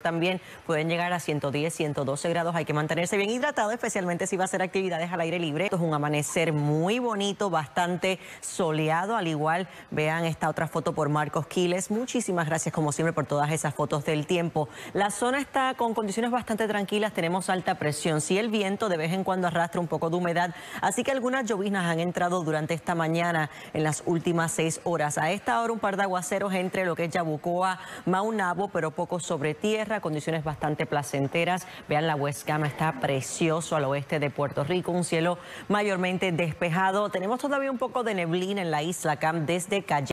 También pueden llegar a 110, 112 grados. Hay que mantenerse bien hidratado, especialmente si va a hacer actividades al aire libre. Esto es un amanecer muy bonito, bastante soleado. Al igual, vean esta otra foto por Marcos Quiles. Muchísimas gracias, como siempre, por todas esas fotos del tiempo. La zona está con condiciones bastante tranquilas. Tenemos alta presión. Sí, el viento de vez en cuando arrastra un poco de humedad. Así que algunas lloviznas han entrado durante esta mañana en las últimas seis horas. A esta hora, un par de aguaceros entre lo que es Yabucoa, Maunabo, pero poco sobre tierra condiciones bastante placenteras. Vean, la Huescama está precioso al oeste de Puerto Rico, un cielo mayormente despejado. Tenemos todavía un poco de neblina en la isla Cam desde Calle.